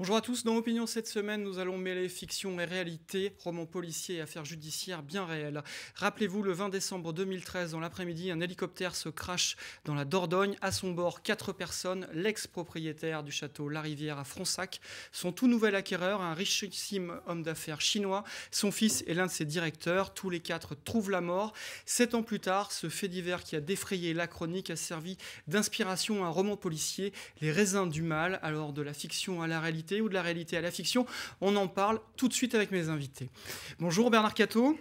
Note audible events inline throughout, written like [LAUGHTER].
Bonjour à tous, dans Opinion cette semaine, nous allons mêler fiction et réalité, Roman policiers et affaires judiciaires bien réelles. Rappelez-vous, le 20 décembre 2013, dans l'après-midi, un hélicoptère se crache dans la Dordogne. À son bord, quatre personnes, l'ex-propriétaire du château La Rivière à Fronsac, son tout nouvel acquéreur, un richissime homme d'affaires chinois, son fils et l'un de ses directeurs. Tous les quatre trouvent la mort. Sept ans plus tard, ce fait divers qui a défrayé la chronique a servi d'inspiration à un roman policier, Les raisins du mal, alors de la fiction à la réalité ou de la réalité à la fiction. On en parle tout de suite avec mes invités. Bonjour Bernard Cato.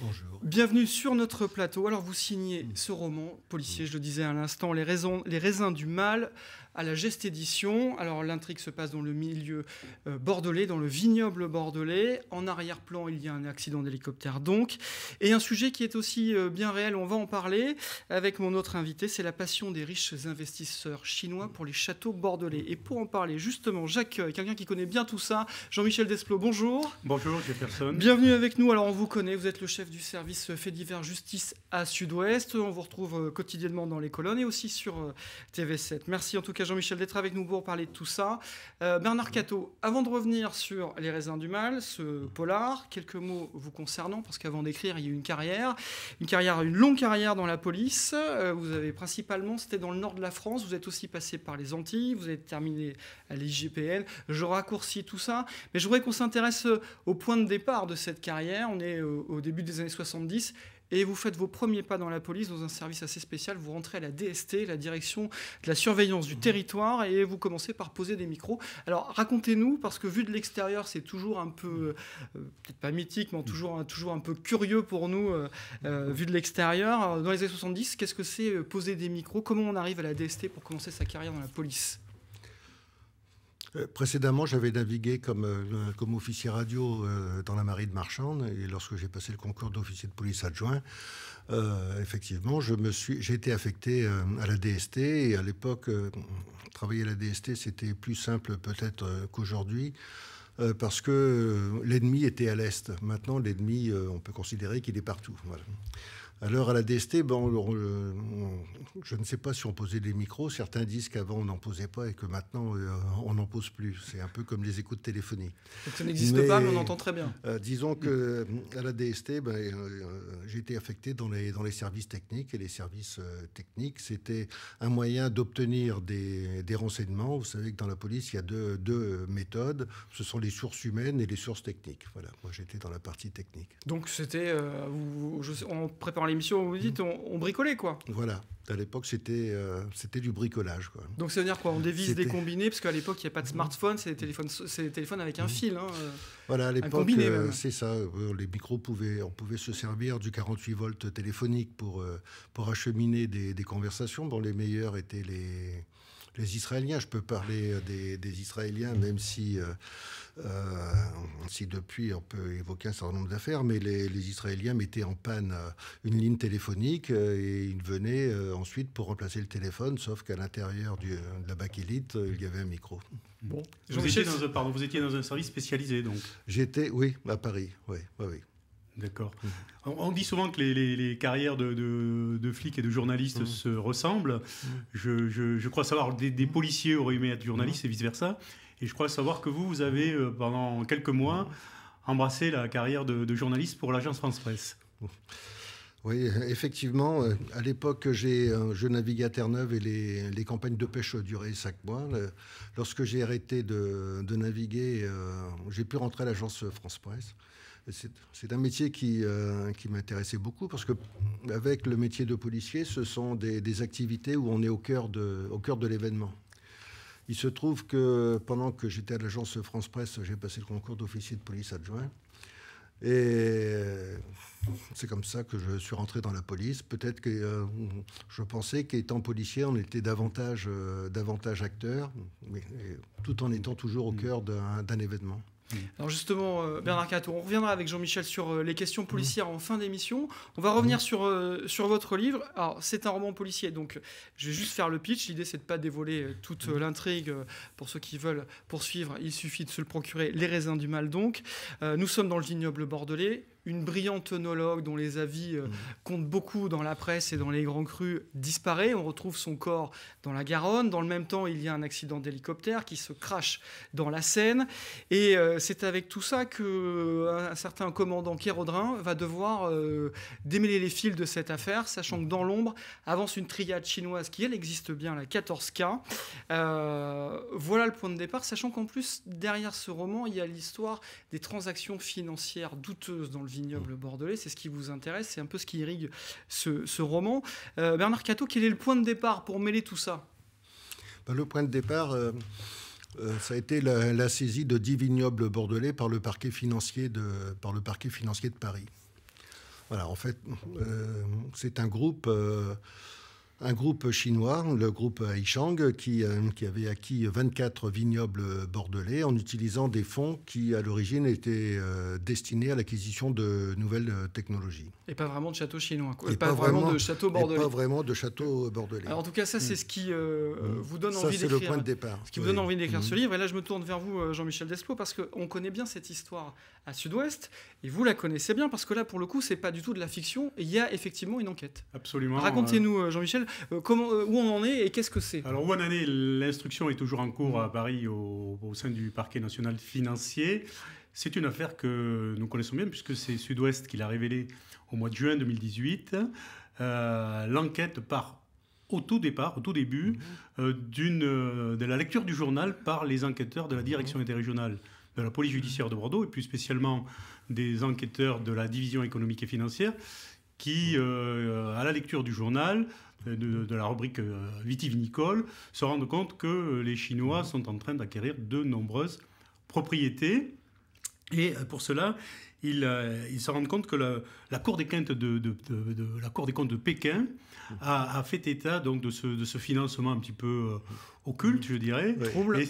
Bonjour. Bienvenue sur notre plateau. Alors, vous signez mm. ce roman policier, mm. je le disais à l'instant, les, raisins du mal à la geste édition. Alors, l'intrigue se passe dans le milieu euh, bordelais, dans le vignoble bordelais. En arrière-plan, il y a un accident d'hélicoptère, donc. Et un sujet qui est aussi euh, bien réel, on va en parler avec mon autre invité, c'est la passion des riches investisseurs chinois pour les châteaux bordelais. Et pour en parler, justement, Jacques, quelqu'un qui connaît bien tout ça, Jean-Michel Desplot. Bonjour. Bonjour, personne. Bienvenue avec nous. Alors, on vous connaît, vous êtes le chef du service fait divers justice à Sud-Ouest. On vous retrouve euh, quotidiennement dans les colonnes et aussi sur euh, TV7. Merci en tout cas Jean-Michel d'être avec nous pour parler de tout ça. Euh, Bernard Cato, avant de revenir sur Les raisins du mal, ce polar, quelques mots vous concernant, parce qu'avant d'écrire, il y a eu une carrière, une carrière, une longue carrière dans la police. vous avez principalement, c'était dans le nord de la France, vous êtes aussi passé par les Antilles, vous avez terminé à l'IGPN. Je raccourcis tout ça, mais je voudrais qu'on s'intéresse au point de départ de cette carrière. On est au début des années 70 et vous faites vos premiers pas dans la police, dans un service assez spécial. Vous rentrez à la DST, la direction de la surveillance du mmh. territoire, et vous commencez par poser des micros. Alors racontez-nous, parce que vu de l'extérieur, c'est toujours un peu, mmh. euh, peut-être pas mythique, mais toujours, toujours un peu curieux pour nous, euh, euh, vu de l'extérieur. Dans les années 70, qu'est-ce que c'est poser des micros Comment on arrive à la DST pour commencer sa carrière dans la police euh, précédemment, j'avais navigué comme, euh, officier radio euh, dans la marine marchande et lorsque j'ai passé le concours d'officier de police adjoint, effectivement, j'ai été affecté à la DST et à l'époque, travailler à la DST, c'était plus simple peut-être qu'aujourd'hui. parce que l'ennemi était à l'est. Maintenant, l'ennemi, on peut considérer qu'il est partout. Alors à la DST, ben, je ne sais pas si on posait des micros. Certains disent qu'avant on n'en posait pas et que maintenant euh, on n'en pose plus. C'est un peu comme les écoutes téléphoniques. téléphonie. ça n'existe pas, mais on entend très bien. Euh, disons que euh, à la DST, ben, j'ai été affecté dans les, dans les services techniques et les services techniques, c'était un moyen d'obtenir des, renseignements. Vous savez que dans la police, il y a deux, méthodes. Ce sont les sources humaines et les sources techniques. Voilà. Moi, j'étais dans la partie technique. Donc c'était, On prépare les l'émission, vous dites, on, bricolait quoi. Voilà. À l'époque, c'était euh, c'était du bricolage. Quoi. Donc, cest à dire quoi On dévise des combinés, parce qu'à l'époque, il n'y avait pas de mhm. smartphone, c'est des téléphones, des avec un mhm. fil. Hein, euh, voilà, à l'époque, euh, c'est ça. les micros pouvaient, on pouvait se servir du 48 volts téléphonique pour, pour acheminer des, des conversations, dont les meilleurs étaient les les Israéliens. Je peux parler euh, des, Israéliens, même si, euh, euh, si depuis on peut évoquer un certain nombre d'affaires, mais les, Israéliens mettaient en panne une ligne téléphonique et ils venaient ensuite pour remplacer le téléphone, sauf qu'à l'intérieur de la BAC il y avait un micro. Bon. Vous, étiez dans un, service spécialisé, donc J'étais, oui, à Paris, oui, oui. oui. D'accord. Mmh. On dit souvent que les, carrières de, flics et de journalistes mmh. se ressemblent. Mmh. Je, crois savoir des, des policiers auraient aimé être journalistes et vice-versa. Et je crois savoir que vous, vous avez, euh, pendant quelques mois, embrassé la carrière de, journaliste pour l'agence France-Presse. Oui, effectivement, euh, à l'époque, j'ai, je naviguais à Terre-Neuve et les, campagnes de pêche duraient cinq mois. lorsque j'ai arrêté de, naviguer, euh, j'ai pu rentrer à l'agence France-Presse. C'est un métier euh, qui, m'intéressait beaucoup parce que avec le métier de policier, ce sont des, activités où on est au cœur de, l'événement. Il se trouve que pendant que j'étais à l'agence France Presse, j'ai passé le concours d'officier de police adjoint. Et c'est comme ça que je suis rentré dans la police. Peut-être que euh, je pensais qu'étant policier, on était davantage, euh, acteur, tout en étant toujours au mm. cœur d'un événement. Mm. Alors justement, euh, Bernard Cato, on reviendra avec Jean-Michel sur euh, les questions policières mm. en fin d'émission. On va revenir mm. sur, euh, sur votre livre. Alors c'est un roman policier, donc je vais juste faire le pitch. L'idée c'est de pas dévoiler toute l'intrigue. Pour ceux qui veulent poursuivre, il suffit de se le procurer. Les raisins du mal donc. nous sommes dans le vignoble bordelais une brillante œnologue dont les avis euh, mm. comptent beaucoup dans la presse et dans les grands crus, disparaît. On retrouve son corps dans la Garonne. Dans le même temps, il y a un accident d'hélicoptère qui se crache dans la Seine. Et euh, c'est avec tout ça que euh, un, certain commandant Kérodrin va devoir démêler les fils de cette affaire, sachant que dans l'ombre avance une triade chinoise qui, elle, existe bien, la 14K. voilà le point de départ, sachant qu'en plus, derrière ce roman, il y a l'histoire des transactions financières douteuses dans le vignoble bordelais. C'est ce qui vous intéresse, c'est un peu ce qui irrigue ce, roman. Euh, Bernard Cato, quel est le point de départ pour mêler tout ça ben, Le point de départ, euh, euh, ça a été la, saisie de 10 vignobles bordelais par le parquet financier de, par le parquet financier de Paris. Voilà, en fait, c'est un groupe un groupe chinois, le groupe Aichang, qui, euh, qui, avait acquis 24 vignobles bordelais en utilisant des fonds qui, à l'origine, étaient euh, destinés à l'acquisition de nouvelles euh, technologies. Et pas vraiment de château chinois, quoi. Et, pas, vraiment, de château bordelais. pas vraiment de château bordelais. en tout cas, ça, c'est ce qui mm. vous donne envie d'écrire. le point de départ. Ce qui vous donne envie d'écrire mm. ce livre. Et là, je me tourne vers vous, Jean-Michel despo parce qu'on connaît bien cette histoire à Sud-Ouest, et vous la connaissez bien, parce que là, pour le coup, c'est pas du tout de la fiction. Il y a effectivement une enquête. Absolument. Racontez-nous, Jean-Michel, euh, comment, euh, où on en est et qu'est-ce que c'est Alors, où on en est, l'instruction est toujours en cours à Paris au, sein du parquet national financier. C'est une affaire que nous connaissons bien puisque c'est Sud-Ouest qui l'a révélée au mois de juin 2018. Euh, l'enquête part au tout départ, au tout début, mhm. de la lecture du journal par les enquêteurs de la direction mhm. interrégionale de la police judiciaire de Bordeaux et plus spécialement des enquêteurs de la division économique et financière qui, euh, euh, à la lecture du journal, euh, de, la rubrique vitivinicole, se rendent compte que les Chinois sont en train d'acquérir de nombreuses propriétés. Et pour cela, ils, se rendent compte que la, Cour des comptes de, Pékin a, fait état donc de ce, financement un petit peu occulte, je dirais. Trouble.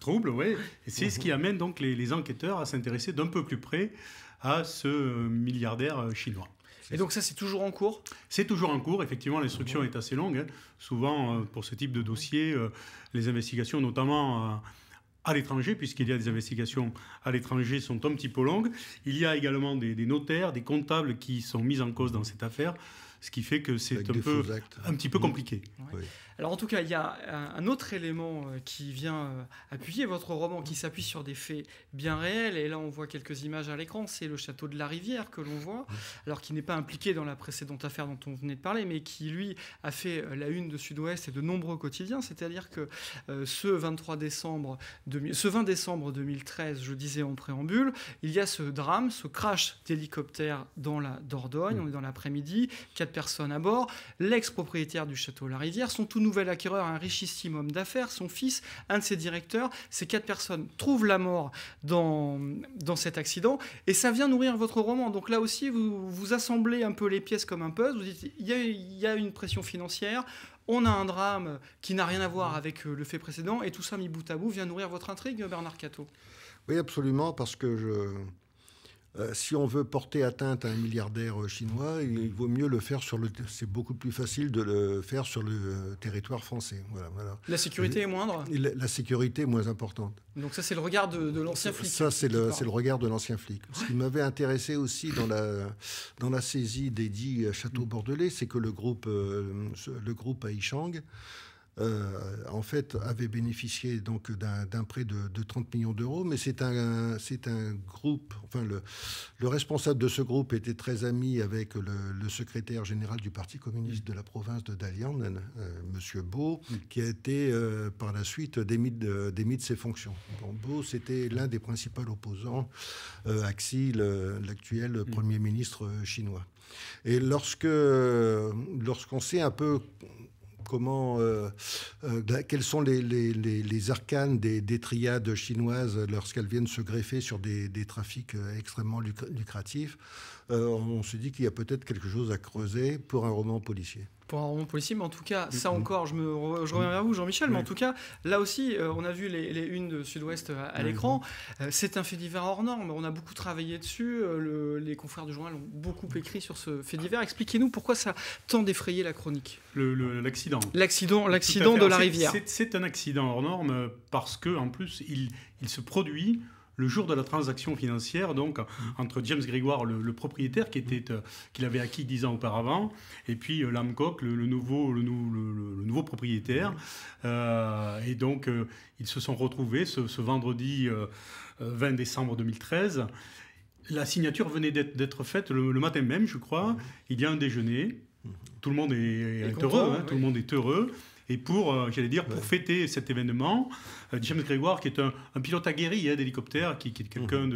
trouble, oui. c'est ce qui amène donc les enquêteurs à s'intéresser d'un peu plus près à ce milliardaire chinois. Et donc ça, c'est toujours en cours C'est toujours en cours, effectivement, l'instruction est assez longue. Hein. Souvent, euh, pour ce type de dossier, euh, les investigations, notamment euh, à l'étranger, puisqu'il y a des investigations à l'étranger, sont un petit peu longues. Il y a également des notaires, des comptables qui sont mis en cause dans cette affaire ce qui fait que c'est un, petit peu mmh. compliqué. Alors en tout cas, il y a euh, un autre élément euh, qui vient euh, appuyer votre roman, qui s'appuie sur des faits bien réels, et là on voit quelques images à l'écran, c'est le château de la rivière que l'on voit, mmh. alors qui n'est pas impliqué dans la précédente affaire dont on venait de parler, mais qui lui a fait la une de Sud-Ouest et de nombreux quotidiens, c'est-à-dire que ce 23 décembre, ce 20 décembre 2013, je disais en préambule, il y a ce drame, ce crash d'hélicoptère dans la Dordogne, mmh. on est dans l'après-midi, personnes à bord, l'ex-propriétaire du château La Rivière, son tout nouvel acquéreur, un richissime homme d'affaires, son fils, un de ses directeurs. Ces quatre personnes trouvent la mort dans, dans cet accident et ça vient nourrir votre roman. Donc là aussi, vous, vous assemblez un peu les pièces comme un puzzle. Vous dites, il y a, y a une pression financière, on a un drame qui n'a rien à voir avec euh, le fait précédent, et tout ça mis bout à bout vient nourrir votre intrigue, Bernard Cato. Oui, absolument, parce que je, euh, si on veut porter atteinte à un milliardaire euh, chinois, il mm. vaut mieux le faire sur le. C'est beaucoup plus facile de le faire sur le euh, territoire français. Voilà, La sécurité est moindre. La, sécurité est moins importante. Donc ça, c'est le regard de, l'ancien flic. Ça, c'est le, regard de l'ancien flic. Ce qui m'avait intéressé aussi dans la dans la saisie des dix châteaux mm. bordelais, c'est que le groupe le groupe euh, en fait, avait bénéficié donc d'un prêt de, 30 millions d'euros, mais c'est un, c'est un groupe, enfin le, le, responsable de ce groupe était très ami avec le, secrétaire général du Parti communiste de la province de Dalian, M. Euh, Bo, Monsieur Beau, qui a été euh, par la suite démis de, de ses fonctions. Bo, c'était l'un des principaux opposants à Xi, l'actuel mm. Premier ministre chinois. Et lorsque, lorsqu'on sait un peu comment, euh, euh, quels sont les, arcanes des, triades chinoises lorsqu'elles viennent se greffer sur des trafics euh, extrêmement lucratifs. on se dit qu'il y a peut-être quelque chose à creuser pour un roman policier pour un roman Mais En tout cas, ça mm-hmm. encore, je, me reviens vers vous, Jean-Michel, mais en tout cas, là aussi, euh, on a vu les, les unes de Sud-Ouest euh, à, mm-hmm. l'écran. Euh, c'est un fait divers hors norme. On a beaucoup travaillé dessus. les confrères du journal ont beaucoup mm-hmm. écrit sur ce fait divers. Expliquez-nous pourquoi ça a d'effrayer la chronique. L'accident. l'accident l'accident de la rivière. C'est un accident hors norme parce que, en plus, il, il se produit le jour de la transaction financière, donc entre James Grégoire, le, propriétaire qui était, euh, qu'il avait acquis dix ans auparavant, et puis euh, Lamcock, le, nouveau, le, nouveau propriétaire. Euh, et donc, ils se sont retrouvés ce, vendredi 20 décembre 2013. La signature venait d'être faite le, matin même, je crois. Il y a un déjeuner. Mmh. Tout le monde est, heureux. Hein, tout le monde est heureux. Et pour, euh, j'allais dire, pour fêter cet événement, euh, James Grégoire, qui est un, pilote aguerri hein, d'hélicoptère, qui, est quelqu'un mhm.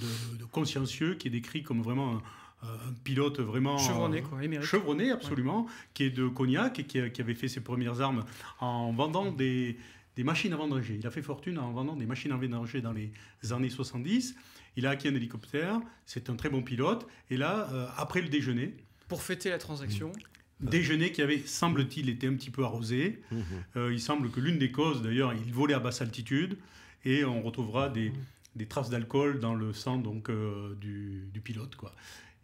de, consciencieux, qui est décrit comme vraiment un, euh, pilote vraiment chevronné, quoi, chevronné absolument, qui est de Cognac et qui, avait fait ses premières armes en vendant mhm. des, machines à vendanger. Il a fait fortune en vendant des machines à vendanger dans les années 70. Il a acquis un hélicoptère, c'est un très bon pilote. Et là, après le déjeuner. Pour fêter la transaction. Mm. Euh. déjeuner qui avait, semble-t-il, été un petit peu arrosé. Mmh, mmh. Euh, il semble que l'une des causes, d'ailleurs, il volait à basse altitude et on retrouvera mmh. des, traces d'alcool dans le sang donc, euh, du, pilote. Quoi.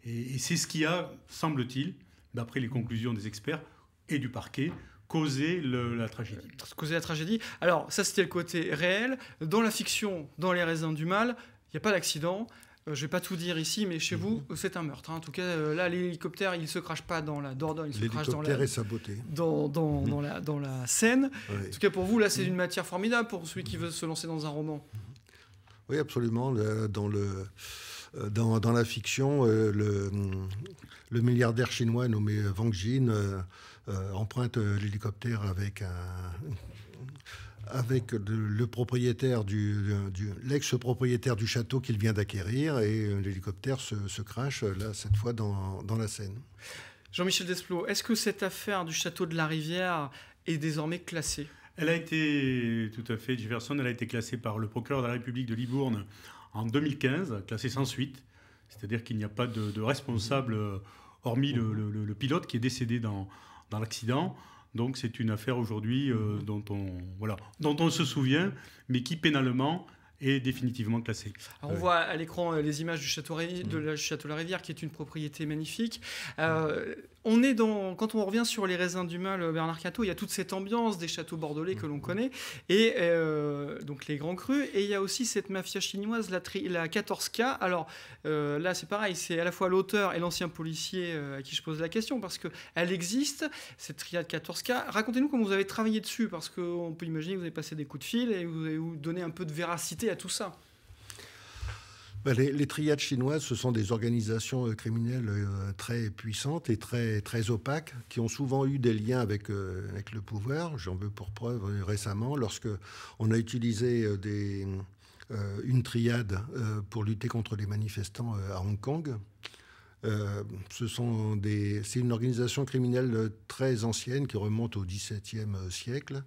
Et, c'est ce qui a, semble-t-il, d'après les conclusions des experts et du parquet, causé la tragédie. Causé la tragédie. Alors, ça, c'était le côté réel. Dans la fiction, dans Les raisons du mal, il n'y a pas d'accident. Euh, je ne vais pas tout dire ici, mais chez vous, mhm. c'est un meurtre. Hein. En tout cas, euh, là, l'hélicoptère, il se crache pas dans la Dordogne, hein, il se crache dans la. L'hélicoptère est saboté. Mhm. Dans, la, dans En tout cas, pour vous, là, c'est mhm. une matière formidable pour celui qui veut se lancer dans un roman. Oui, absolument. Euh, dans la fiction, le, milliardaire chinois nommé Wang Jin emprunte l'hélicoptère avec un, avec le propriétaire du, l'ex-propriétaire du château qu'il vient d'acquérir et euh, l'hélicoptère se, crache là cette fois dans, la Seine. Jean-Michel d'Esplot est-ce que cette affaire du château de la Rivière est désormais classée Elle a été tout à fait Jefferson, elle a été classée par le procureur de la République de Libourne en 2015, classée sans suite, c'est-à-dire qu'il n'y a pas de, responsable euh, hormis le, pilote qui est décédé dans, dans l'accident. Donc c'est une affaire aujourd'hui euh, mhm. dont, on, voilà, dont on se souvient, mais qui pénalement est définitivement classée. Ah, on voit à l'écran euh, les images du château, de mhm. la Château La Rivière, qui est une propriété magnifique. Euh, on est dans, quand on revient sur les raisins du mal, euh, Bernard Cato, il y a toute cette ambiance des châteaux bordelais que l'on mm. connaît, et euh, donc les grands crus, et il y a aussi cette mafia chinoise, la, la 14K. Alors euh, là, c'est pareil, c'est à la fois l'auteur et l'ancien policier à qui je pose la question, parce qu'elle existe, cette triade 14K. Racontez-nous comment vous avez travaillé dessus, parce qu'on peut imaginer que vous avez passé des coups de fil et vous avez donné un peu de véracité à tout ça. Bah, les, triades chinoises, ce sont des organisations euh, criminelles euh, très puissantes et très, très opaques, qui ont souvent eu des liens avec, euh, avec le pouvoir. J'en veux pour preuve récemment, lorsque on a utilisé une triade pour lutter contre les manifestants à Hong Kong. ce c'est une organisation criminelle très ancienne qui remonte au XVIIe siècle.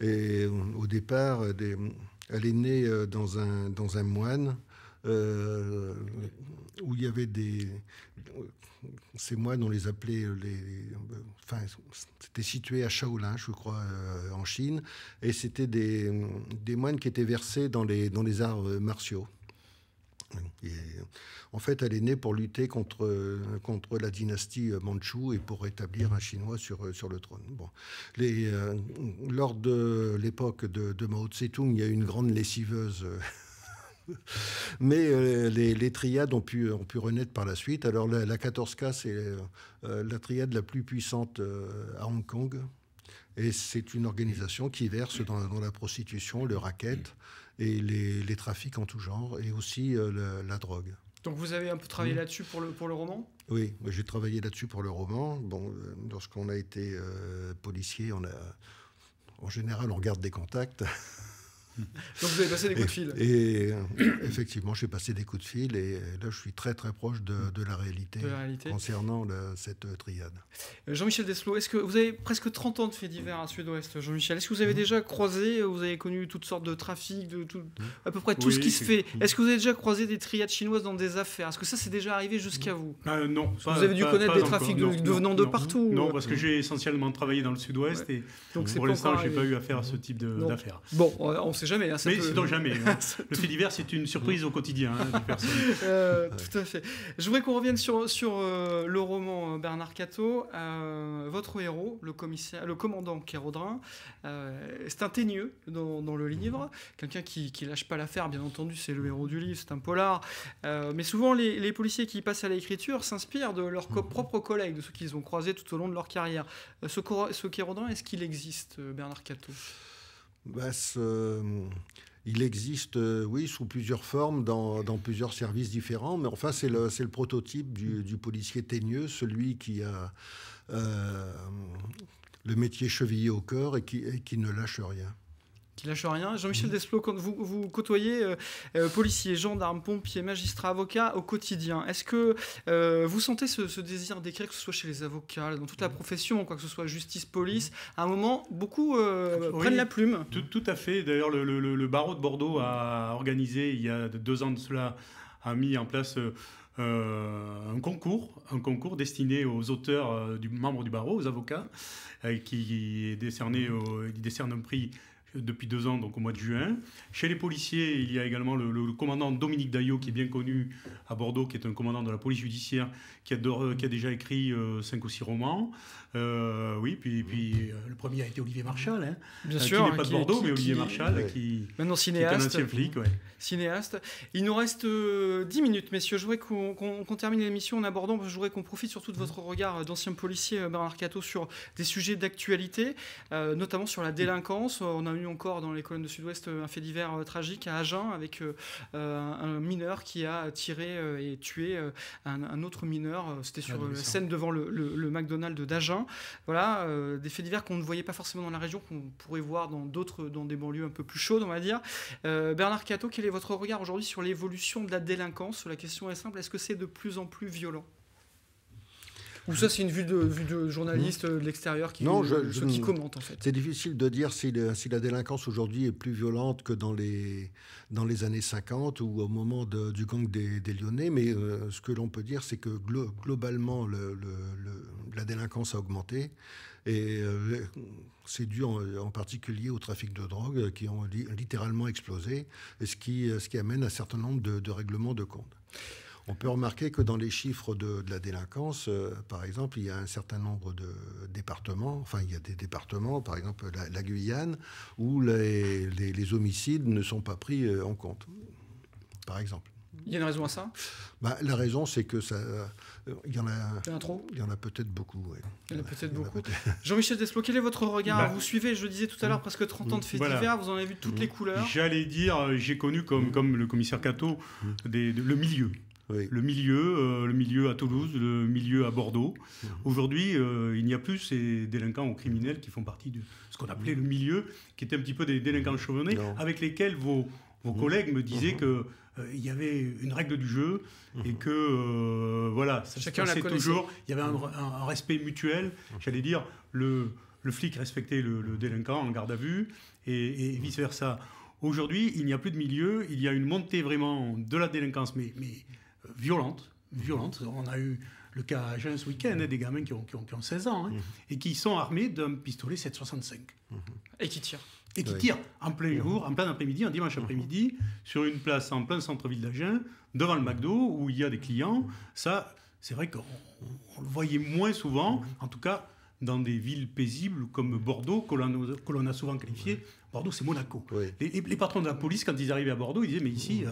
Et au départ, elle est née dans un, dans un moine euh, où il y avait des. ces moines dont les appelait les. Enfin, c'était situé à Shaolin, je crois, euh, en Chine, et c'était des, des, moines qui étaient versés dans les, dans les arts euh, martiaux. Et en fait, elle est née pour lutter contre, contre la dynastie manchoue et pour rétablir un Chinois sur, sur le trône. Bon. Les, lors de l'époque de, Mao Tse-tung, il y a une grande lessiveuse mais euh, les, triades ont pu, ont pu renaître par la suite. Alors la, 14K, c'est euh, euh, la triade la plus puissante à Hong Kong. Et c'est une organisation qui verse dans, la prostitution, le racket et les, trafics en tout genre, et aussi la, drogue. Donc vous avez un peu travaillé mmh. là-dessus pour le, pour le roman Oui, j'ai travaillé là-dessus pour le roman. Bon, lorsqu'on a été policier, on a, en général, on garde des contacts. [LAUGHS] [LAUGHS] Donc vous avez passé des coups de fil. Et, effectivement, effectivement, j'ai passé des coups de fil et euh, là, je suis très très proche de, la, réalité concernant cette euh, triade. Euh, Jean-Michel Deslo, est-ce que vous avez presque 30 ans de fait divers à Sud-Ouest, Jean-Michel Est-ce que vous avez mhm. déjà croisé, vous avez connu toutes sortes de trafics, de tout, mhm. à peu près tout ce qui se fait. Est-ce que vous avez déjà croisé des triades chinoises dans des affaires Est-ce que ça, c'est déjà arrivé jusqu'à vous bah, Non. vous avez dû connaître des trafics devenant de, venant de partout Non, parce que j'ai essentiellement travaillé dans le Sud-Ouest et Donc pour l'instant, je n'ai pas eu affaire à ce type d'affaires. Bon, on sait jamais. Hein, mais c'est dans jamais. Hein. [LAUGHS] le fait d'hiver c'est une surprise au quotidien. Hein, [LAUGHS] euh, tout à fait. Je voudrais qu'on revienne sur, sur euh, le roman euh, Bernard Cato. votre héros, le, commissaire, le commandant Kérodrin, c'est un teigneux dans, dans le livre. Quelqu'un qui, ne lâche pas l'affaire, bien entendu, c'est le héros du livre, c'est un polar. mais souvent, les, policiers qui passent à l'écriture s'inspirent de leurs mhm. propres collègues, de ceux qu'ils ont croisés tout au long de leur carrière. ce, ce Kérodrin, est-ce qu'il existe, Bernard Cato bah, euh, il existe, euh, oui, sous plusieurs formes, dans, plusieurs services différents, mais enfin, c'est le, prototype du, policier teigneux, celui qui a euh, le métier chevillé au cœur et qui ne lâche rien qui lâche rien. Jean-Michel mmh. Desplot, quand vous, vous côtoyez euh, euh, policiers, gendarmes, pompiers, magistrats, avocats au quotidien, est-ce que euh, vous sentez ce, désir d'écrire, que ce soit chez les avocats, dans toute la mmh. profession, quoi que ce soit justice, mmh. police, à un moment, beaucoup prennent la plume Tout, à fait. D'ailleurs, le, barreau de Bordeaux a organisé, il y a deux ans de cela, a mis en place... un concours, un concours destiné aux auteurs du membre du barreau, aux avocats, qui est décerné, au, il décerne un prix depuis deux ans, donc au mois de juin. Chez les policiers, il y a également le, commandant Dominique Daillot, qui est bien connu à Bordeaux, qui est un commandant de la police judiciaire, qui a, qui a déjà écrit euh, cinq ou six romans. Euh, oui, puis, puis euh, le premier a été Olivier Marchal. Hein. bien sûr. Qui n'est hein, pas de Bordeaux, mais Olivier Marchal, qui, Maintenant, est un ancien flic. Cinéaste. Il nous reste dix minutes, messieurs. Je voudrais qu'on termine l'émission en abordant, je voudrais qu'on profite surtout de votre regard d'ancien policier, Bernard Cato, sur des sujets d'actualité, notamment sur la délinquance. On a encore dans les colonnes de Sud-Ouest euh, un fait divers euh, tragique à Agen avec euh, un mineur qui a tiré et tué un, autre mineur. C'était sur la scène devant le, le McDonald's d'Agen. Voilà, des faits divers qu'on ne voyait pas forcément dans la région, qu'on pourrait voir dans d'autres, dans des banlieues un peu plus chaudes, on va dire. Bernard Cato, quel est votre regard aujourd'hui sur l'évolution de la délinquance La question est simple, est-ce que c'est de plus en plus violent ou ça, c'est une vue de, vue de journaliste euh, de l'extérieur qui, non, euh, qui en fait C'est difficile de dire si, la délinquance aujourd'hui est plus violente que dans les, dans les années 50 ou au moment du gang des, Lyonnais, mais euh, ce que l'on peut dire, c'est que globalement, le, la délinquance a augmenté. Et c'est dû en, particulier au trafic de drogue qui ont littéralement explosé, et ce qui, ce qui amène un certain nombre de, de règlements de compte. On peut remarquer que dans les chiffres de, la délinquance, euh, par exemple, il y a un certain nombre de départements, enfin il y a des départements, par exemple la, Guyane, où les, homicides ne sont pas pris euh, en compte, par exemple. Il y a une raison à ça bah, La raison, c'est que ça. Euh, il y en a. Il y en a peut-être beaucoup. Il y en a peut-être beaucoup. Jean-Michel Desplo, quel est votre regard bah, Vous suivez, je le disais tout à l'heure, presque 30 ans de faits vous en avez vu toutes les mmh. couleurs. J'allais dire, j'ai connu, comme, comme le commissaire Cato, mmh. le milieu le milieu, euh, le milieu à Toulouse, le milieu à Bordeaux. Mhm. Aujourd'hui, euh, il n'y a plus ces délinquants ou criminels qui font partie de ce qu'on appelait le milieu, qui était un petit peu des délinquants mhm. chevronnés, avec lesquels vos, mhm. collègues me disaient que euh, il y avait une règle du jeu et que voilà, ça Chacun la toujours. Il y avait un, respect mutuel. J'allais dire le, flic respectait le, délinquant en garde à vue et, et vice versa. Aujourd'hui, il n'y a plus de milieu, il y a une montée vraiment de la délinquance, mais, mais violente. Mhm. violente. On a eu le cas à Agen ce week-end, hein, des gamins qui ont, qui ont, 16 ans, hein, mhm. et qui sont armés d'un pistolet 7,65. Mhm. Et qui tirent. Et qui tirent en plein jour, en plein après-midi, en dimanche après-midi, sur une place en plein centre-ville d'Agen, devant le McDo, où il y a des clients. Ça, c'est vrai qu'on le voyait moins souvent, en tout cas dans des villes paisibles comme Bordeaux, que l'on a souvent qualifié. Bordeaux, c'est Monaco. Les, patrons de la police, quand ils arrivaient à Bordeaux, ils disaient, mais ici, euh,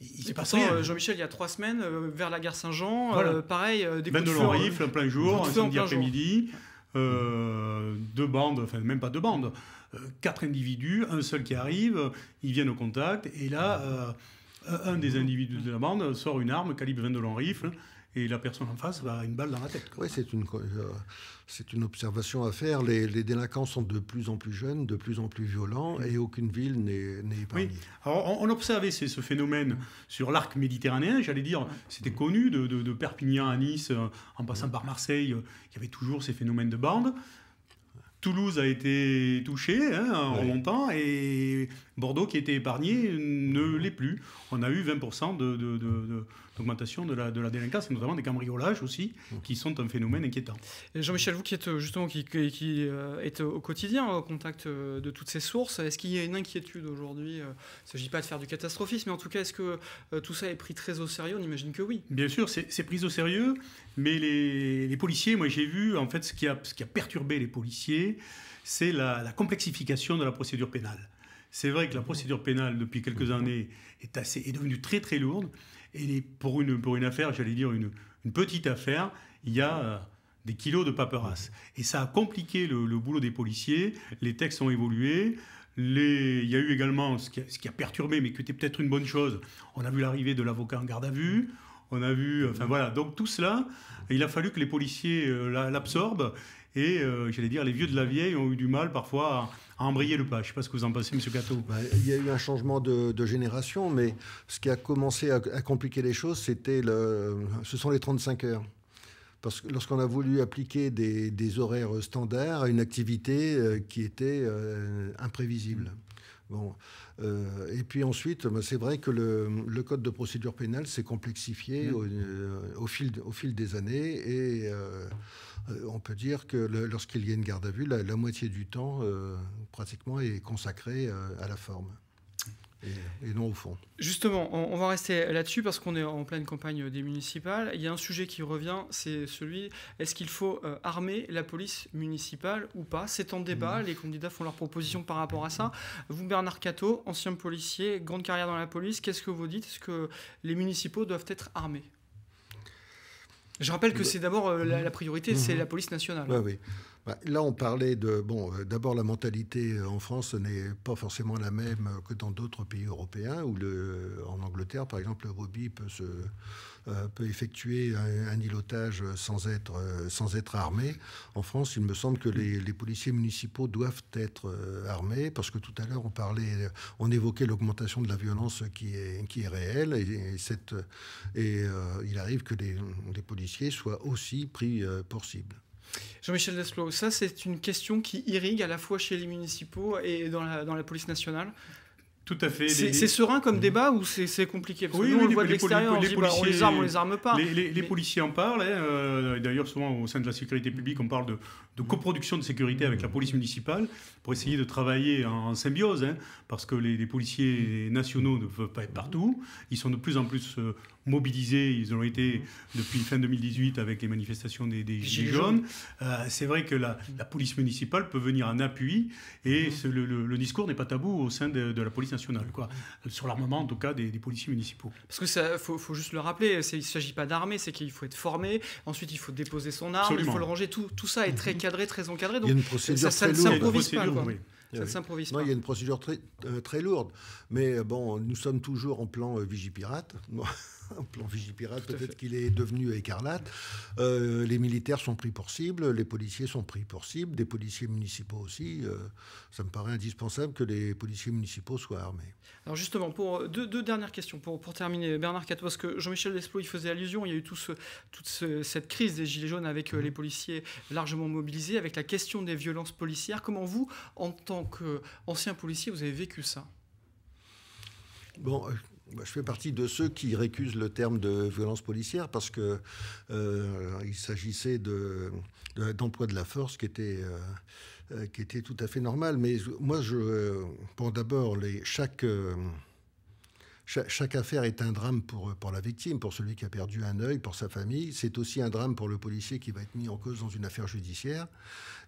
il euh, Jean-Michel, il y a trois semaines, euh, vers la gare Saint-Jean, euh, pareil, des de, rifle, en hein. plein jour, un samedi après-midi, deux bandes, enfin même pas deux bandes, quatre individus, un seul qui arrive, ils viennent au contact, et là, un des individus de la bande sort une arme calibre 22 long rifle, et la personne en face va une balle dans la tête. Oui, c'est une, euh, c'est une observation à faire. Les, délinquants sont de plus en plus jeunes, de plus en plus violents, mm. et aucune ville n'est, épargnée. Oui. Alors, on, observait ce phénomène sur l'arc méditerranéen, j'allais dire, c'était mm. connu de, Perpignan à Nice, euh, en passant par Marseille, euh, il y avait toujours ces phénomènes de bande. Toulouse a été touchée hein, en longtemps et Bordeaux, qui était épargné, ne l'est plus. On a eu 20% d'augmentation de, la, de, délinquance, et notamment des cambriolages aussi, mmh. qui sont un phénomène inquiétant. Jean-Michel, vous qui êtes euh, justement qui, qui euh, au quotidien au contact euh, de toutes ces sources, est-ce qu'il y a une inquiétude aujourd'hui Il ne s'agit pas de faire du catastrophisme, mais en tout cas, est-ce que tout ça est pris très au sérieux On imagine que oui. Bien sûr, c'est pris au sérieux, mais les, policiers, moi j'ai vu, en fait, ce qui a, perturbé les policiers, c'est la complexification de la procédure pénale. C'est vrai que la procédure pénale, depuis quelques mhm. années, est, devenue très très lourde. Et pour une, pour une affaire, j'allais dire une, petite affaire, il y a euh, des kilos de paperasse. Et ça a compliqué le, boulot des policiers. Les textes ont évolué. Il y a eu également ce qui, a, perturbé, mais qui était peut-être une bonne chose. On a vu l'arrivée de l'avocat en garde à vue. On a vu, euh, enfin voilà, donc tout cela, il a fallu que les policiers euh, l'absorbent et, j'allais dire, les vieux de la vieille ont eu du mal parfois à embrayer le pas. Je ne sais pas ce que vous en pensez, Monsieur Cato. Bah, il y a eu un changement de, génération, mais ce qui a commencé à, compliquer les choses, c'était le, ce sont les 35 heures. Parce que lorsqu'on a voulu appliquer des, horaires standards à une activité euh, qui était euh, imprévisible. Bon. Euh, et puis ensuite, ben, c'est vrai que le, code de procédure pénale s'est complexifié mm. euh, au, fil, des années et euh, on peut dire que lorsqu'il y a une garde à vue, la moitié du temps pratiquement est consacrée à la forme et, non au fond. Justement, on, va rester là-dessus parce qu'on est en pleine campagne des municipales. Il y a un sujet qui revient, c'est celui est-ce qu'il faut euh, armer la police municipale ou pas C'est en débat, mmh. les candidats font leur proposition par rapport à ça. Vous, Bernard Cato, ancien policier, grande carrière dans la police, qu'est-ce que vous dites Est-ce que les municipaux doivent être armés Je rappelle que eh ben, c'est d'abord euh, mmh. la, priorité, c'est mmh. la police nationale. oui. Bah, là, on parlait de. Bon, euh, d'abord, la mentalité euh, en France n'est pas forcément la même euh, que dans d'autres pays européens, où en Angleterre, par exemple, le peut, effectuer un, ilotage sans être, armé. En France, il me semble que les, policiers municipaux doivent être armés, parce que tout à l'heure, on on évoquait l'augmentation de la violence qui est, réelle, et, il arrive que les policiers soient aussi pris pour cible. Jean-Michel Desplo, ça c'est une question qui irrigue à la fois chez les municipaux et dans la police nationale. Tout à fait. C'est serein comme mhm. débat ou c'est compliqué Parce nous, on voit de l'extérieur, on les, bah, on les arme, on les arme pas. Les, policiers en parlent. Hein. Euh, d'ailleurs, souvent, au sein de la sécurité publique, on parle de, coproduction de sécurité avec la police municipale pour essayer de travailler en, symbiose. Hein, parce que les, policiers nationaux ne peuvent pas être partout. Ils sont de plus en plus euh, mobilisés. Ils ont été depuis fin 2018 avec les manifestations des, Gilets jaunes. Euh, c'est vrai que la, police municipale peut venir en appui et mhm. le, discours n'est pas tabou au sein de, de la police quoi, euh, sur l'armement en tout cas des, policiers municipaux. Parce que ça, faut, juste le rappeler, il ne s'agit pas d'armer, c'est qu'il faut être formé, ensuite il faut déposer son arme, il faut le ranger, tout, ça est très mhm. cadré, très encadré. Donc il y a une procédure ça, ne s'improvise pas. Il y a une procédure très, euh, très lourde. Mais euh, bon, nous sommes toujours en plan Vigipirate. [LAUGHS] Un plan Vigipirate, peut-être qu'il est devenu écarlate. Euh, les militaires sont pris pour cible, les policiers sont pris pour cible, des policiers municipaux aussi. Euh, ça me paraît indispensable que les policiers municipaux soient armés. Alors justement, pour euh, deux, dernières questions pour, terminer, Bernard Cato, parce que Jean-Michel Desplos, il faisait allusion, il y a eu tout ce, toute cette crise des Gilets jaunes avec mhm. les policiers largement mobilisés, avec la question des violences policières. Comment vous, en tant qu'ancien policier, vous avez vécu ça Bon, bah, je fais partie de ceux qui récusent le terme de violence policière parce que euh, il s'agissait d'emploi de, la force qui était euh, euh, qui était tout à fait normal. Mais moi, je, Pour d'abord, chaque chaque affaire est un drame pour, euh, pour la victime, pour celui qui a perdu un œil, pour sa famille. C'est aussi un drame pour le policier qui va être mis en cause dans une affaire judiciaire.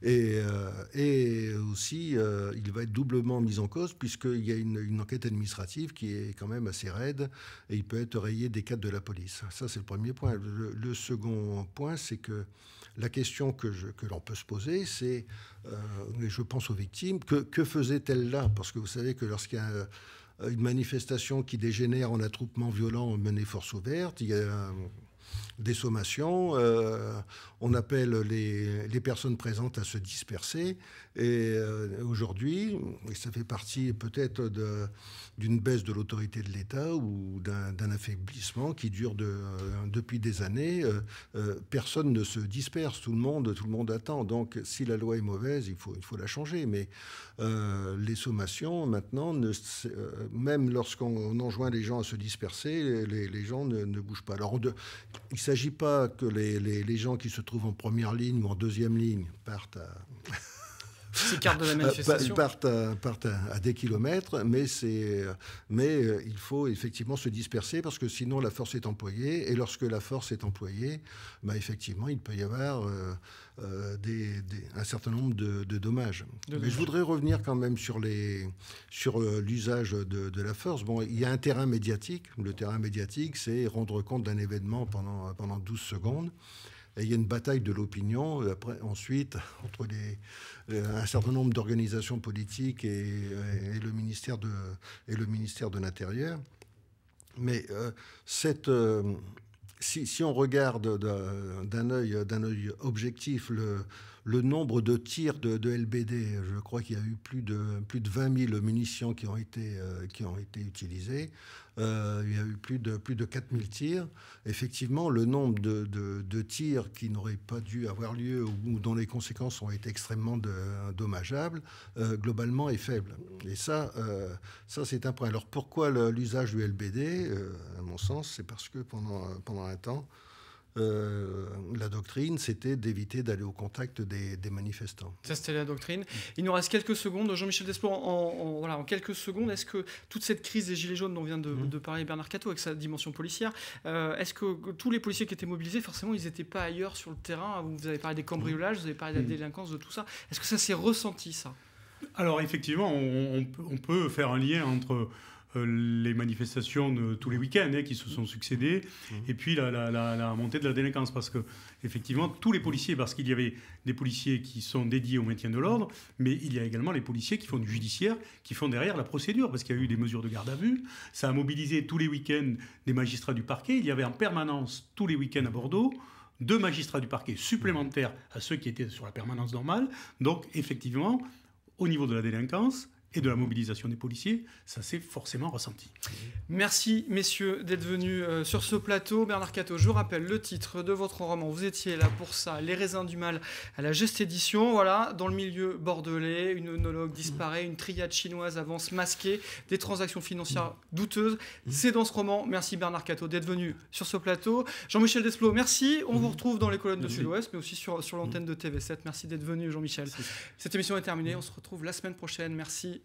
Et, euh, et aussi, euh, il va être doublement mis en cause puisqu'il y a une, une, enquête administrative qui est quand même assez raide et il peut être rayé des cadres de la police. Ça, c'est le premier point. Le, second point, c'est que la question que, que l'on peut se poser, c'est, je pense aux victimes, que, que faisait-elle là Parce que vous savez que lorsqu'il y a... Euh, une manifestation qui dégénère en attroupement violent mené force ouverte. Il des sommations. Euh, on appelle les, personnes présentes à se disperser. Et euh, aujourd'hui, ça fait partie peut-être d'une baisse de l'autorité de l'État ou d'un affaiblissement qui dure euh, depuis des années, personne ne se disperse. Tout le monde, tout le monde attend. Donc, si la loi est mauvaise, il faut, la changer. Mais les sommations, maintenant, même lorsqu'on enjoint les gens à se disperser, les, gens ne, bougent pas. Alors, il ne s'agit pas que les, gens qui se trouvent en première ligne ou en deuxième ligne partent à [LAUGHS] Bah, bah, ils partent, euh, à, partent à des kilomètres, mais, euh, mais euh, il faut effectivement se disperser parce que sinon la force est employée. Et lorsque la force est employée, bah, effectivement, il peut y avoir des, un certain nombre de, dommages. mais je voudrais revenir quand même sur les sur l'usage de, de, la force. Bon, il y a un terrain médiatique. Le terrain médiatique, c'est rendre compte d'un événement pendant, pendant 12 secondes. Et il y a une bataille de l'opinion, euh, ensuite, [LAUGHS] entre euh, un certain nombre d'organisations politiques et, euh, le ministère de, l'Intérieur. Mais cette. si, on regarde d'un œil, d'un œil objectif le, le nombre de tirs de, LBD. Je crois qu'il y a eu plus de, plus de 20 000 munitions qui ont été, euh, qui ont été utilisées. Euh, il y a eu plus de, plus de 4 000 tirs. Effectivement, le nombre de, de, tirs qui n'auraient pas dû avoir lieu ou dont les conséquences ont été extrêmement dommageables, euh, globalement, est faible. Et ça, ça c'est un point. Alors pourquoi l'usage du LBD À mon sens, c'est parce que pendant, pendant un temps, euh, la doctrine, c'était d'éviter d'aller au contact des, manifestants. Ça, c'était la doctrine. Il nous reste quelques secondes. Jean-Michel Desport, en, voilà, en quelques secondes, est-ce que toute cette crise des Gilets jaunes dont vient de, mhm. parler Bernard Cato avec sa dimension policière, euh, est-ce que tous les policiers qui étaient mobilisés, forcément, ils n'étaient pas ailleurs sur le terrain Vous avez parlé des cambriolages, vous avez parlé de la mhm. délinquance, de tout ça. Est-ce que ça s'est ressenti, ça alors effectivement, on, on, peut faire un lien entre euh, les manifestations de, tous les week-ends hein, qui se sont succédées, mhm. et puis la, la, montée de la délinquance, parce que effectivement tous les policiers, parce qu'il y avait des policiers qui sont dédiés au maintien de l'ordre, mais il y a également les policiers qui font du judiciaire, qui font derrière la procédure, parce qu'il y a eu des mesures de garde à vue, ça a mobilisé tous les week-ends des magistrats du parquet, il y avait en permanence tous les week-ends à Bordeaux deux magistrats du parquet supplémentaires à ceux qui étaient sur la permanence normale, donc effectivement au niveau de la délinquance, et de la mobilisation des policiers, ça s'est forcément ressenti. Merci messieurs d'être venus euh, sur ce plateau. Bernard Cato, je vous rappelle le titre de votre roman, vous étiez là pour ça, Les raisins du mal à la geste édition, voilà, dans le milieu bordelais, une oenologue disparaît, une triade chinoise avance masquée, des transactions financières douteuses, c'est dans ce roman. Merci Bernard Cato d'être venu sur ce plateau. Jean-Michel Desplot, merci, on vous retrouve dans les colonnes de Sud-Ouest, mais aussi sur, sur l'antenne de TV7. Merci d'être venu Jean-Michel. Cette émission est terminée, on se retrouve la semaine prochaine. Merci